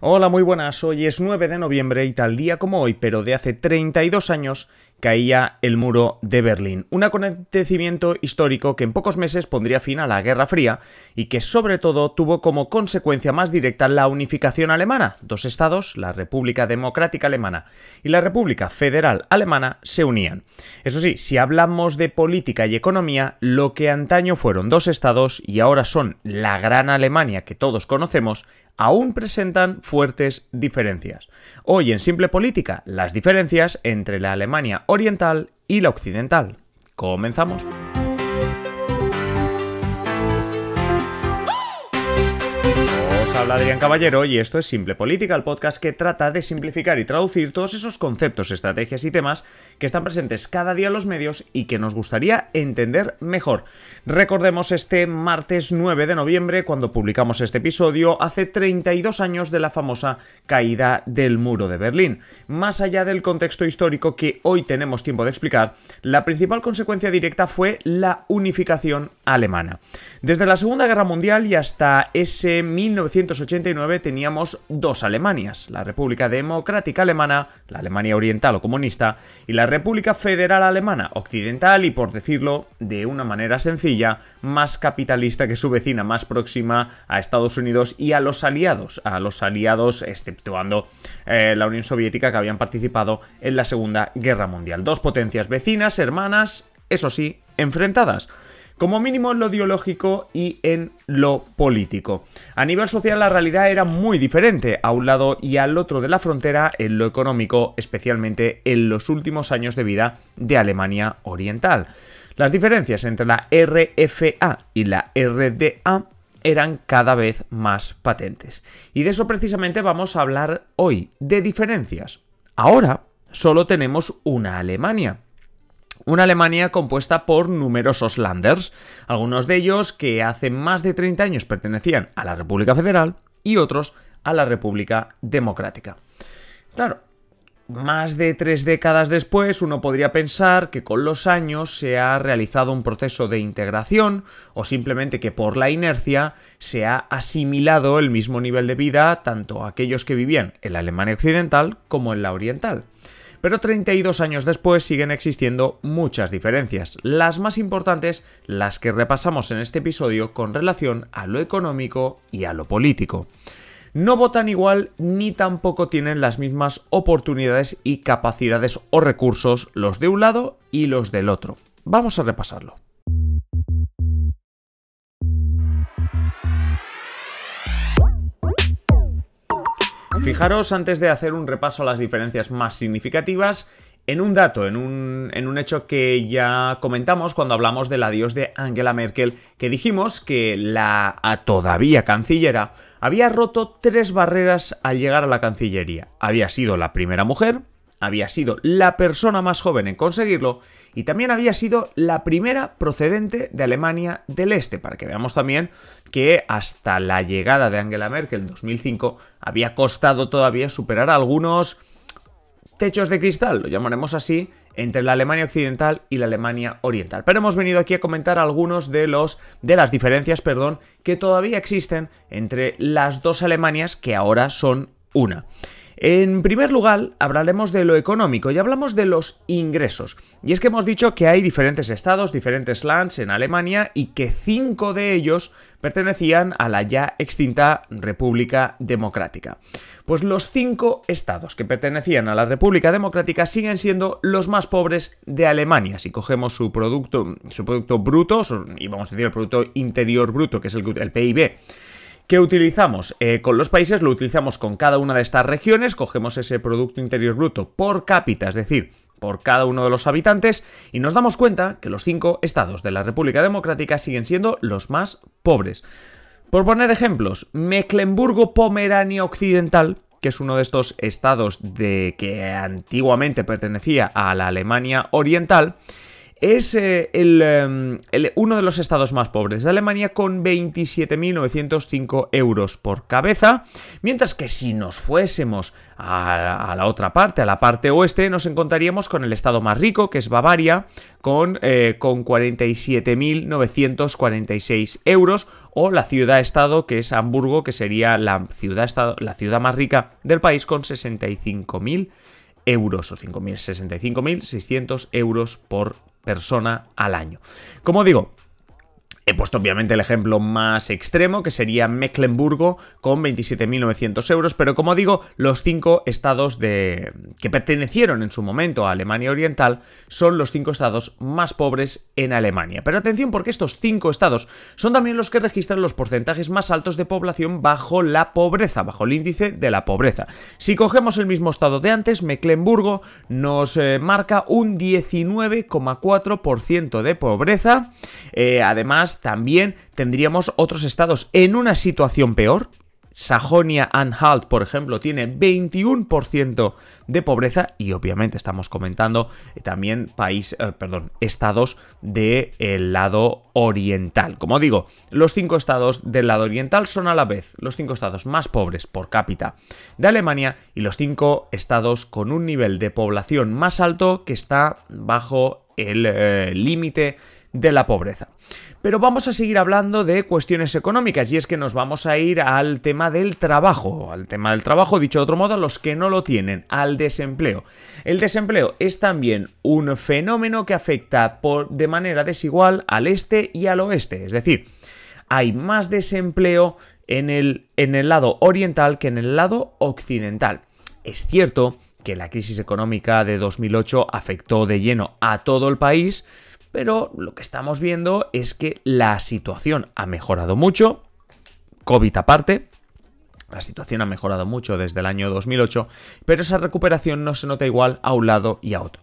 Hola, muy buenas. Hoy es 9 de noviembre y tal día como hoy, pero de hace 32 años, caía el muro de Berlín. Un acontecimiento histórico que en pocos meses pondría fin a la Guerra Fría y que sobre todo tuvo como consecuencia más directa la unificación alemana. Dos estados, la República Democrática Alemana y la República Federal Alemana, se unían. Eso sí, si hablamos de política y economía, lo que antaño fueron dos estados y ahora son la Gran Alemania que todos conocemos, aún presentan fuertes diferencias. Hoy en Simple Política, las diferencias entre la Alemania oriental y la occidental. Comenzamos. Hola, Adrián Caballero y esto es Simple Política, el podcast que trata de simplificar y traducir todos esos conceptos, estrategias y temas que están presentes cada día en los medios y que nos gustaría entender mejor. Recordemos este martes 9 de noviembre, cuando publicamos este episodio, hace 32 años de la famosa caída del muro de Berlín. Más allá del contexto histórico que hoy tenemos tiempo de explicar, la principal consecuencia directa fue la unificación alemana. Desde la Segunda Guerra Mundial y hasta ese 1989. 1989 teníamos dos Alemanias, la República Democrática Alemana, la Alemania Oriental o Comunista, y la República Federal Alemana Occidental y, por decirlo de una manera sencilla, más capitalista que su vecina más próxima a Estados Unidos y a los aliados, a los aliados exceptuando eh, la Unión Soviética que habían participado en la Segunda Guerra Mundial. Dos potencias vecinas, hermanas, eso sí, enfrentadas como mínimo en lo ideológico y en lo político. A nivel social la realidad era muy diferente a un lado y al otro de la frontera en lo económico, especialmente en los últimos años de vida de Alemania Oriental. Las diferencias entre la RFA y la RDA eran cada vez más patentes. Y de eso precisamente vamos a hablar hoy, de diferencias. Ahora solo tenemos una Alemania, una Alemania compuesta por numerosos landers, algunos de ellos que hace más de 30 años pertenecían a la República Federal y otros a la República Democrática. Claro, más de tres décadas después, uno podría pensar que con los años se ha realizado un proceso de integración o simplemente que por la inercia se ha asimilado el mismo nivel de vida tanto a aquellos que vivían en la Alemania occidental como en la oriental pero 32 años después siguen existiendo muchas diferencias, las más importantes las que repasamos en este episodio con relación a lo económico y a lo político no votan igual ni tampoco tienen las mismas oportunidades y capacidades o recursos los de un lado y los del otro. Vamos a repasarlo. Fijaros, antes de hacer un repaso a las diferencias más significativas, en un dato, en un, en un, hecho que ya comentamos cuando hablamos del adiós de Angela Merkel, que dijimos que la todavía cancillera había roto tres barreras al llegar a la Cancillería. Había sido la primera mujer, había sido la persona más joven en conseguirlo y también había sido la primera procedente de Alemania del Este, para que veamos también que hasta la llegada de Angela Merkel en 2005 había costado todavía superar algunos techos de cristal, lo llamaremos así, entre la Alemania occidental y la Alemania oriental. Pero hemos venido aquí a comentar algunos de los de las diferencias, perdón, que todavía existen entre las dos Alemanias que ahora son una. En primer lugar, hablaremos de lo económico y hablamos de los ingresos. Y es que hemos dicho que hay diferentes estados, diferentes lands en Alemania y que cinco de ellos pertenecían a la ya extinta República Democrática. Pues los cinco estados que pertenecían a la República Democrática siguen siendo los más pobres de Alemania. Si cogemos su producto, su producto bruto, y vamos a decir el Producto Interior Bruto, que es el, el PIB, ¿Qué utilizamos? Eh, con los países lo utilizamos con cada una de estas regiones, cogemos ese Producto Interior Bruto por cápita, es decir, por cada uno de los habitantes, y nos damos cuenta que los cinco estados de la República Democrática siguen siendo los más pobres. Por poner ejemplos, mecklenburg pomerania Occidental, que es uno de estos estados de que antiguamente pertenecía a la Alemania Oriental, es eh, em, el, uno de los estados más pobres de Alemania con 27.905 euros por cabeza, mientras que si nos fuésemos a, la otra parte, a la parte oeste, nos encontraríamos con el estado más rico, que es Bavaria, con, 47.946 eh, euros, o la ciudad-estado, que es Hamburgo, que sería la ciudad, -estado, la ciudad más rica del país, con 65.000 euros euros o 5.065.600 euros por persona al año. Como digo, He puesto obviamente el ejemplo más extremo, que sería Mecklenburg con 27.900 euros, pero como digo, los cinco estados de... que pertenecieron en su momento a Alemania Oriental son los cinco estados más pobres en Alemania. Pero atención porque estos cinco estados son también los que registran los porcentajes más altos de población bajo la pobreza, bajo el índice de la pobreza. Si cogemos el mismo estado de antes, Mecklenburg nos eh, marca un 19,4% de pobreza, eh, además también tendríamos otros estados en una situación peor. Sajonia Anhalt, por ejemplo, tiene 21% de pobreza y obviamente estamos comentando eh, también país, eh, estados del lado oriental. Como digo, los cinco estados del lado oriental son a la vez los cinco estados más pobres por cápita de Alemania y los cinco estados con un nivel de población más alto que está bajo el eh, límite de la pobreza. Pero vamos a seguir hablando de cuestiones económicas y es que nos vamos a ir al tema del trabajo, al tema del trabajo, dicho de otro modo, a los que no lo tienen, al desempleo. El desempleo es también un fenómeno que afecta por, de manera desigual al este y al oeste, es decir, hay más desempleo en el, en el lado oriental que en el lado occidental. Es cierto que la crisis económica de 2008 afectó de lleno a todo el país, pero lo que estamos viendo es que la situación ha mejorado mucho, COVID aparte, la situación ha mejorado mucho desde el año 2008, pero esa recuperación no se nota igual a un lado y a otro.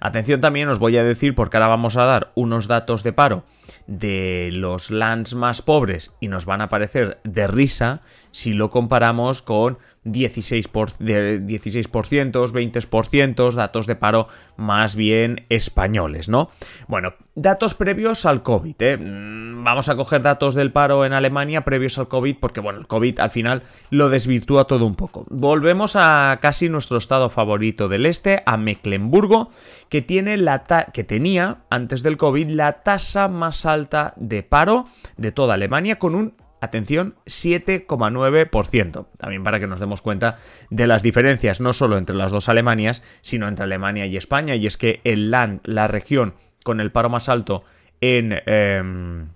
Atención también os voy a decir, porque ahora vamos a dar unos datos de paro de los lands más pobres y nos van a parecer de risa si lo comparamos con 16%, por, 20%, datos de paro más bien españoles, ¿no? Bueno, datos previos al COVID, ¿eh? mm, Vamos a coger datos del paro en Alemania previos al COVID porque, bueno, el COVID al final lo desvirtúa todo un poco. Volvemos a casi nuestro estado favorito del este, a Mecklenburg, que, tiene la que tenía antes del COVID la tasa más alta de paro de toda Alemania con un atención, 7,9%. También para que nos demos cuenta de las diferencias no solo entre las dos Alemanias, sino entre Alemania y España. Y es que el land, la región con el paro más alto en, em,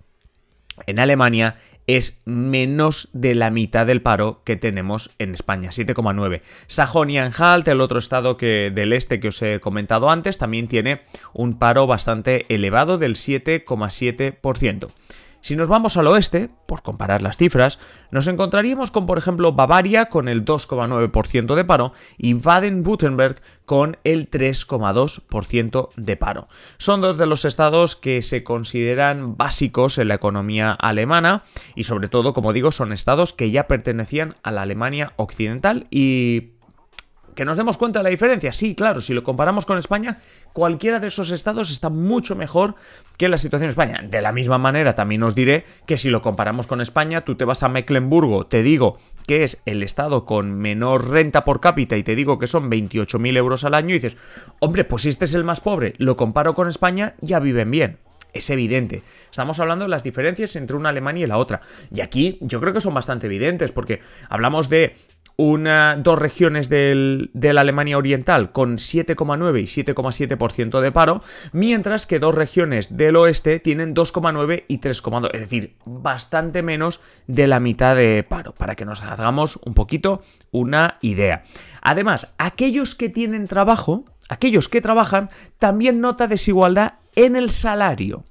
en Alemania, es menos de la mitad del paro que tenemos en España, 7,9. Sajonia-Anhalt, el otro estado que, del este que os he comentado antes, también tiene un paro bastante elevado del 7,7%. Si nos vamos al oeste, por comparar las cifras, nos encontraríamos con, por ejemplo, Bavaria con el 2,9% de paro y Baden-Württemberg con el 3,2% de paro. Son dos de los estados que se consideran básicos en la economía alemana y sobre todo, como digo, son estados que ya pertenecían a la Alemania occidental y ¿Que nos demos cuenta de la diferencia? Sí, claro, si lo comparamos con España, cualquiera de esos estados está mucho mejor que la situación en España. De la misma manera, también os diré que si lo comparamos con España, tú te vas a Mecklenburg, te digo que es el estado con menor renta por cápita y te digo que son 28.000 euros al año y dices, hombre, pues este es el más pobre, lo comparo con España, ya viven bien es evidente. Estamos hablando de las diferencias entre una Alemania y la otra. Y aquí yo creo que son bastante evidentes porque hablamos de dos regiones del, de la Alemania Oriental con 7,9 y 7,7% de paro, mientras que dos regiones del oeste tienen 2,9 y 3,2, es decir, bastante menos de la mitad de paro, para que nos hagamos un poquito una idea. Además, aquellos que tienen trabajo, aquellos que trabajan, también nota desigualdad en el salario.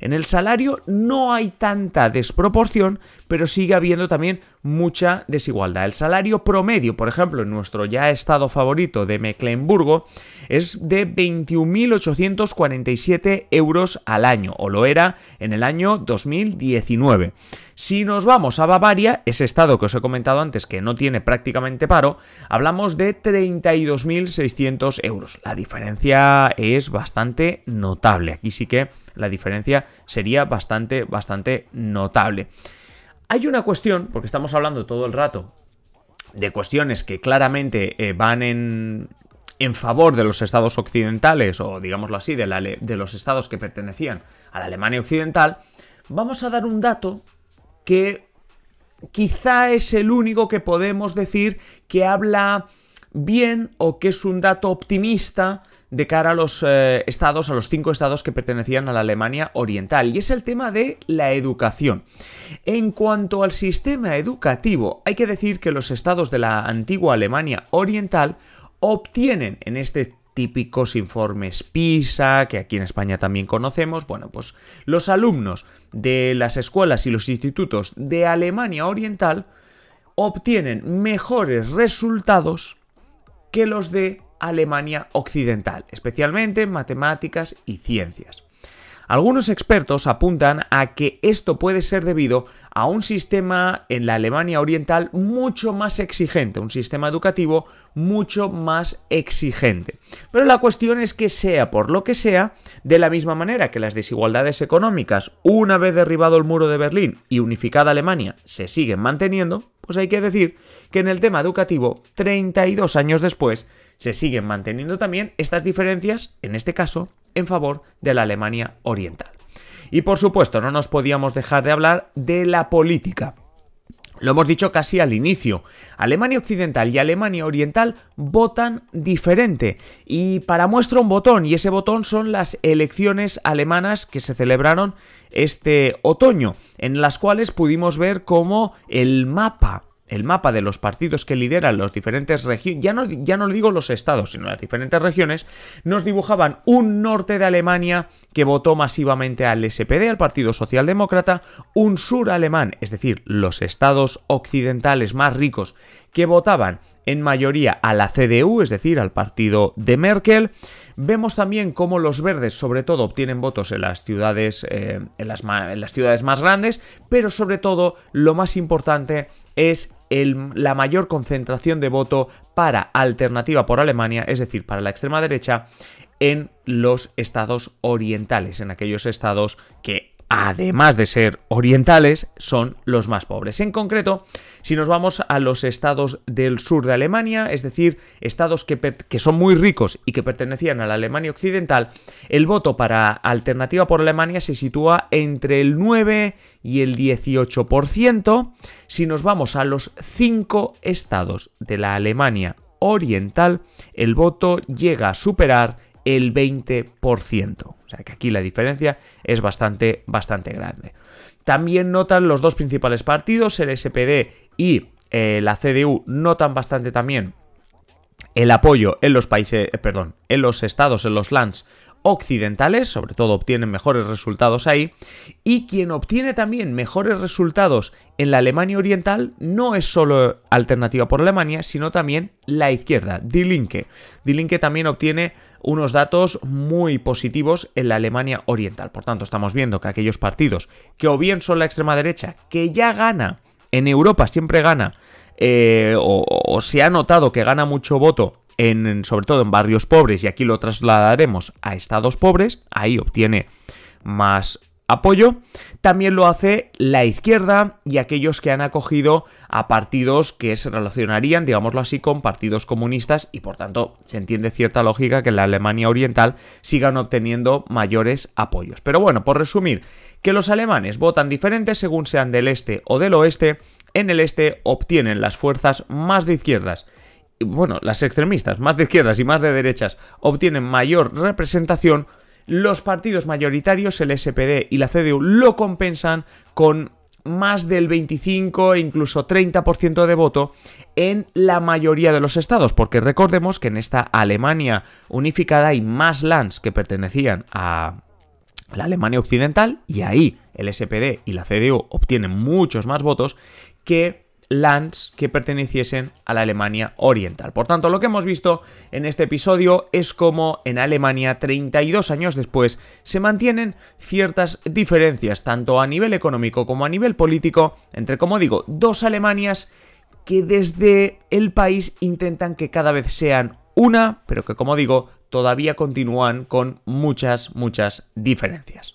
En el salario no hay tanta desproporción, pero sigue habiendo también mucha desigualdad. El salario promedio, por ejemplo, en nuestro ya estado favorito de Mecklenburgo, es de 21.847 euros al año, o lo era en el año 2019. Si nos vamos a Bavaria, ese estado que os he comentado antes que no tiene prácticamente paro, hablamos de 32.600 euros. La diferencia es bastante notable. Aquí sí que la diferencia sería bastante, bastante notable. Hay una cuestión, porque estamos hablando todo el rato de cuestiones que claramente eh, van en, en favor de los estados occidentales, o digámoslo así, de los estados que pertenecían a la Alemania occidental, vamos a dar un dato que quizá es el único que podemos decir que habla bien o que es un dato optimista de cara a los eh, estados, a los cinco estados que pertenecían a la Alemania Oriental, y es el tema de la educación. En cuanto al sistema educativo, hay que decir que los estados de la antigua Alemania Oriental obtienen en este típicos informes PISA, que aquí en España también conocemos, bueno, pues los alumnos de las escuelas y los institutos de Alemania Oriental obtienen mejores resultados que los de Alemania Occidental, especialmente en matemáticas y ciencias. Algunos expertos apuntan a que esto puede ser debido a un sistema en la Alemania Oriental mucho más exigente, un sistema educativo mucho más exigente. Pero la cuestión es que sea por lo que sea, de la misma manera que las desigualdades económicas, una vez derribado el muro de Berlín y unificada Alemania, se siguen manteniendo, pues hay que decir que en el tema educativo, 32 años después, se siguen manteniendo también estas diferencias, en este caso, en favor de la Alemania Oriental. Y por supuesto, no nos podíamos dejar de hablar de la política. Lo hemos dicho casi al inicio. Alemania Occidental y Alemania Oriental votan diferente. Y para muestra un botón, y ese botón son las elecciones alemanas que se celebraron este otoño, en las cuales pudimos ver cómo el mapa el mapa de los partidos que lideran los diferentes regiones, ya no, ya digo los estados, sino las diferentes regiones, nos dibujaban un norte de Alemania que votó masivamente al SPD, al Partido Socialdemócrata, un sur alemán, es decir, los estados occidentales más ricos que votaban en mayoría a la CDU, es decir, al partido de Merkel. Vemos también cómo los verdes, sobre todo, obtienen votos en las ciudades, eh, en, las ciudades más grandes, pero sobre todo, lo más importante es la mayor concentración de voto para Alternativa por Alemania, es decir, para la extrema derecha, en los estados orientales, en aquellos estados que además de ser orientales, son los más pobres. En concreto, si nos vamos a los estados del sur de Alemania, es decir, estados que, son muy ricos y que pertenecían a la Alemania occidental, el voto para Alternativa por Alemania se sitúa entre el 9 y el 18%. Si nos vamos a los 5 estados de la Alemania oriental, el voto llega a superar el 20%. O sea que aquí la diferencia es bastante, bastante grande. También notan los dos principales partidos, el SPD y eh, la CDU, notan bastante también el apoyo en los países, eh, perdón, en los estados, en los lands occidentales, sobre todo obtienen mejores resultados ahí, y quien obtiene también mejores resultados en la Alemania Oriental no es solo Alternativa por Alemania, sino también la izquierda, Die Linke. Die Linke también obtiene unos datos muy positivos en la Alemania Oriental. Por tanto, estamos viendo que aquellos partidos que o bien son la extrema derecha, que ya gana, en Europa siempre gana, eh, o, se ha notado que gana mucho voto, en, sobre todo en barrios pobres, y aquí lo trasladaremos a estados pobres, ahí obtiene más apoyo. También lo hace la izquierda y aquellos que han acogido a partidos que se relacionarían, digámoslo así, con partidos comunistas y por tanto se entiende cierta lógica que en la Alemania Oriental sigan obteniendo mayores apoyos. Pero bueno, por resumir, que los alemanes votan diferente según sean del este o del oeste, en el este obtienen las fuerzas más de izquierdas bueno, las extremistas, más de izquierdas y más de derechas, obtienen mayor representación, los partidos mayoritarios, el SPD y la CDU, lo compensan con más del 25 e incluso 30% de voto en la mayoría de los estados, porque recordemos que en esta Alemania unificada hay más lands que pertenecían a la Alemania occidental y ahí el SPD y la CDU obtienen muchos más votos que lands que perteneciesen a la Alemania Oriental. Por tanto, lo que hemos visto en este episodio es como en Alemania 32 años después se mantienen ciertas diferencias, tanto a nivel económico como a nivel político, entre, como digo, dos Alemanias que desde el país intentan que cada vez sean una, pero que, como digo, todavía continúan con muchas, muchas diferencias.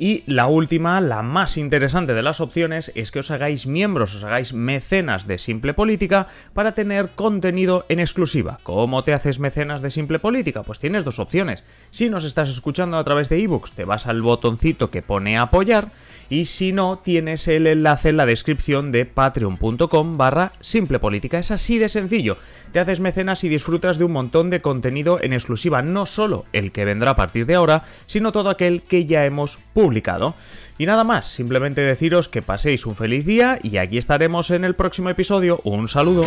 Y la última, la más interesante de las opciones, es que os hagáis miembros, os hagáis mecenas de Simple Política para tener contenido en exclusiva. ¿Cómo te haces mecenas de Simple Política? Pues tienes dos opciones. Si nos estás escuchando a través de ebooks, te vas al botoncito que pone apoyar y si no, tienes el enlace en la descripción de patreon.com barra simple política. Es así de sencillo. Te haces mecenas y disfrutas de un montón de contenido en exclusiva, no solo el que vendrá a partir de ahora, sino todo aquel que ya hemos publicado. Y nada más, simplemente deciros que paséis un feliz día y aquí estaremos en el próximo episodio. Un saludo.